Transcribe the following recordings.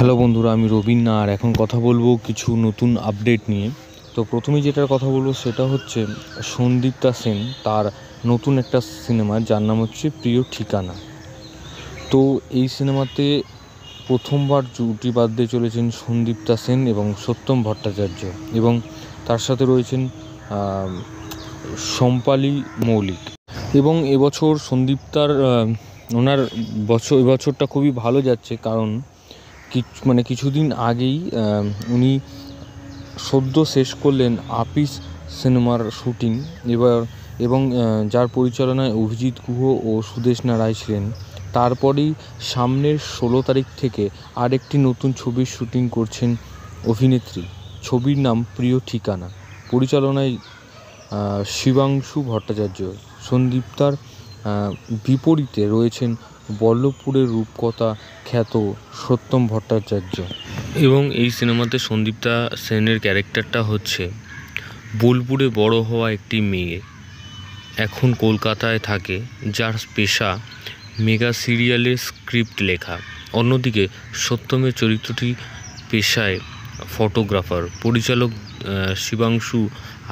hello বন্ধুরা আমি রবীন্দ্র আর এখন কথা বলবো কিছু নতুন আপডেট নিয়ে তো প্রথমে যেটার কথা বলবো সেটা হচ্ছে সন্দীপ্তা সেন তার নতুন একটা সিনেমা যার নাম হচ্ছে প্রিয় ঠিকানা তো এই সিনেমাতে প্রথমবার জুটি বাদ দিয়ে চলেছেন সন্দীপ্তা সেন এবং সত্যম ভট্টাচার্য এবং তার সাথে রয়েছেন সম্পালি মৌলিক এবং এবছর সন্দীপ্তার ওনার বছর এবছরটা খুবই ভালো যাচ্ছে কারণ কিছু মানে কিছুদিন আগেই উনি সদ্য শেষ করলেন আপিস সিনেমার শ্যুটিং এবার এবং যার পরিচালনায় অভিজিৎ গুহ ও সুদেষ্ণা রায় ছিলেন তারপরেই সামনের ষোলো তারিখ থেকে আরেকটি নতুন ছবির শ্যুটিং করছেন অভিনেত্রী ছবির নাম প্রিয় ঠিকানা পরিচালনায় শিবাংশু ভট্টাচার্য তার বিপরীতে রয়েছেন বল্লভপুরের রূপকথা খ্যাত সত্যম ভট্টাচার্য এবং এই সিনেমাতে সন্দীপতা সেনের ক্যারেক্টারটা হচ্ছে বোলপুরে বড় হওয়া একটি মেয়ে এখন কলকাতায় থাকে যার পেশা মেগা সিরিয়ালে স্ক্রিপ্ট লেখা অন্যদিকে সত্যমের চরিত্রটি পেশায় ফটোগ্রাফার পরিচালক শিবাংশু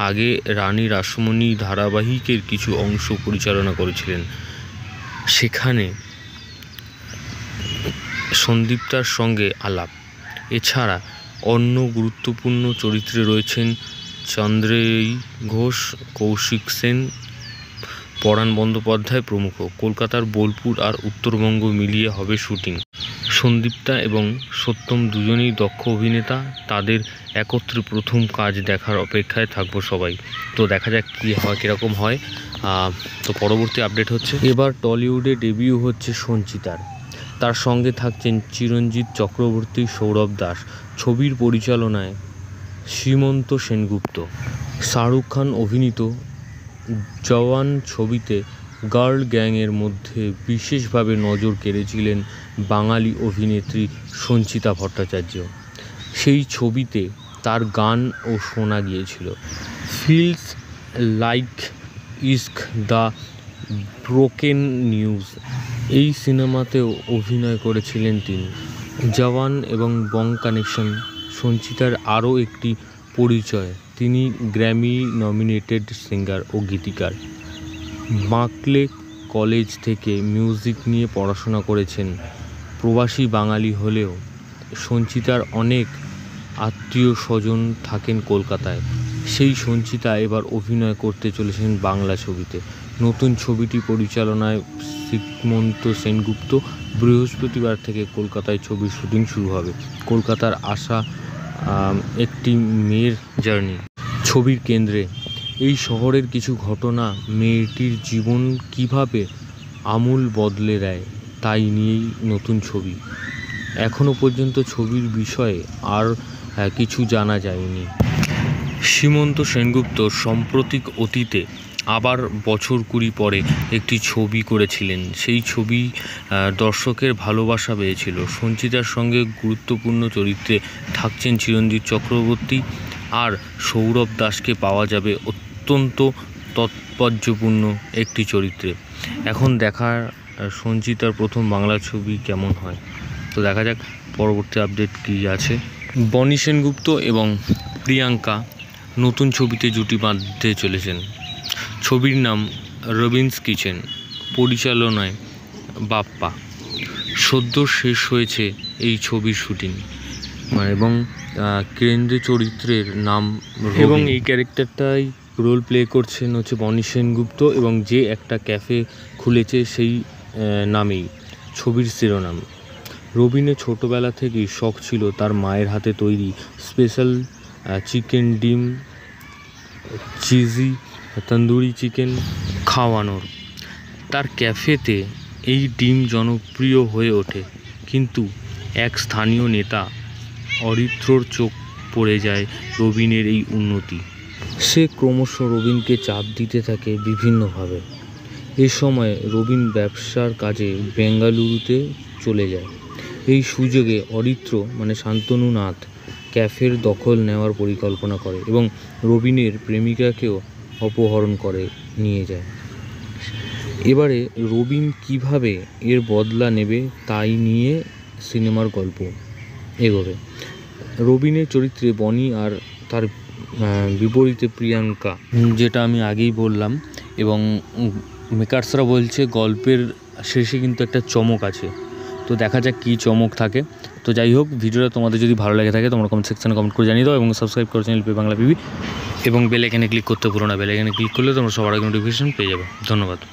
আগে রানী রাসমণি ধারাবাহিকের কিছু অংশ পরিচালনা করেছিলেন সেখানে সন্দীপতার সঙ্গে আলাপ এছাড়া অন্য গুরুত্বপূর্ণ চরিত্রে রয়েছেন চন্দ্রেয়ী ঘোষ কৌশিক সেন পরাণ বন্দ্যোপাধ্যায় প্রমুখ কলকাতার বোলপুর আর উত্তরবঙ্গ মিলিয়ে হবে শুটিং সন্দীপতা এবং সত্যম দুজনেই দক্ষ অভিনেতা তাদের একত্রে প্রথম কাজ দেখার অপেক্ষায় থাকবো সবাই তো দেখা যাক কী হয় কীরকম হয় তো পরবর্তী আপডেট হচ্ছে এবার টলিউডে ডেবিউ হচ্ছে সঞ্চিতার তার সঙ্গে থাকছেন চিরঞ্জিত চক্রবর্তী সৌরভ দাস ছবির পরিচালনায় শ্রীমন্ত সেনগুপ্ত শাহরুখ খান অভিনীত জওয়ান ছবিতে গার্ল গ্যাংয়ের মধ্যে বিশেষভাবে নজর কেড়েছিলেন বাঙালি অভিনেত্রী সঞ্চিতা ভট্টাচার্য সেই ছবিতে তার গান ও শোনা গিয়েছিল feels like Ishq the broken news এই সিনেমাতেও অভিনয় করেছিলেন তিনি জওয়ান এবং বং কানেকশন সঞ্চিতার আরও একটি পরিচয় তিনি গ্র্যামি নমিনেটেড সিঙ্গার ও গীতিকার বাঁকলে কলেজ থেকে মিউজিক নিয়ে পড়াশোনা করেছেন প্রবাসী বাঙালি হলেও সঞ্চিতার অনেক আত্মীয় স্বজন থাকেন কলকাতায় সেই সঞ্চিতা এবার অভিনয় করতে চলেছেন বাংলা ছবিতে নতুন ছবিটি পরিচালনায় শিকমন্ত সেনগুপ্ত বৃহস্পতিবার থেকে কলকাতায় ছবির শুটিং শুরু হবে কলকাতার আশা একটি মেয়ের জার্নি ছবির কেন্দ্রে এই শহরের কিছু ঘটনা মেয়েটির জীবন কিভাবে আমূল বদলে দেয় তাই নিয়েই নতুন ছবি এখনও পর্যন্ত ছবির বিষয়ে আর কিছু জানা যায়নি সীমন্ত সেনগুপ্ত সাম্প্রতিক অতীতে আবার বছর কুড়ি পরে একটি ছবি করেছিলেন সেই ছবি দর্শকের ভালোবাসা পেয়েছিল সঞ্চিতার সঙ্গে গুরুত্বপূর্ণ চরিত্রে থাকছেন চিরঞ্জিত চক্রবর্তী আর সৌরভ দাসকে পাওয়া যাবে অত্যন্ত তৎপর্যপূর্ণ একটি চরিত্রে এখন দেখা সঞ্চিতার প্রথম বাংলা ছবি কেমন হয় তো দেখা যাক পরবর্তী আপডেট কী আছে বনি সেনগুপ্ত এবং প্রিয়াঙ্কা নতুন ছবিতে জুটি বাঁধতে চলেছেন ছবির নাম রবিন্স কিচেন পরিচালনায় বাপ্পা সদ্য শেষ হয়েছে এই ছবির শুটিং এবং কেন্দ্রীয় চরিত্রের নাম এবং এই ক্যারেক্টারটাই রোল প্লে করছেন হচ্ছে বনি সেনগুপ্ত এবং যে একটা ক্যাফে খুলেছে সেই নামেই ছবির শিরোনাম রবিনের ছোটোবেলা থেকেই শখ ছিল তার মায়ের হাতে তৈরি স্পেশাল চিকেন ডিম চিজি তন্দুরি চিকেন খাওয়ানোর তার ক্যাফেতে এই ডিম জনপ্রিয় হয়ে ওঠে কিন্তু এক স্থানীয় নেতা অরিত্রর চোখ পড়ে যায় রবিনের এই উন্নতি সে ক্রমশ রবিনকে চাপ দিতে থাকে বিভিন্নভাবে এ সময় রবিন ব্যবসার কাজে বেঙ্গালুরুতে চলে যায় এই সুযোগে অরিত্র মানে শান্তনুনাথ ক্যাফের দখল নেওয়ার পরিকল্পনা করে এবং রবিনের প্রেমিকাকেও অপহরণ করে নিয়ে যায় এবারে রবিন কিভাবে এর বদলা নেবে তাই নিয়ে সিনেমার গল্প এগোবে রবিনের চরিত্রে বনি আর তার বিপরীতে প্রিয়াঙ্কা যেটা আমি আগেই বললাম এবং মেকার্সরা বলছে গল্পের শেষে কিন্তু একটা চমক আছে তো দেখা যাক কী চমক থাকে তো যাই হোক ভিডিওটা তোমাদের যদি ভালো লাগে থাকে তোমরা কমেন্ট সেকশানে কমেন্ট করে জানিয়ে দাও এবং সাবস্ক্রাইব করো চ্যানেল পে Bangla P B bell click করতে পুরো না বেল ক্লিক করলে তোমরা সবার আগে নোটিফিকেশান পেয়ে যাবে ধন্যবাদ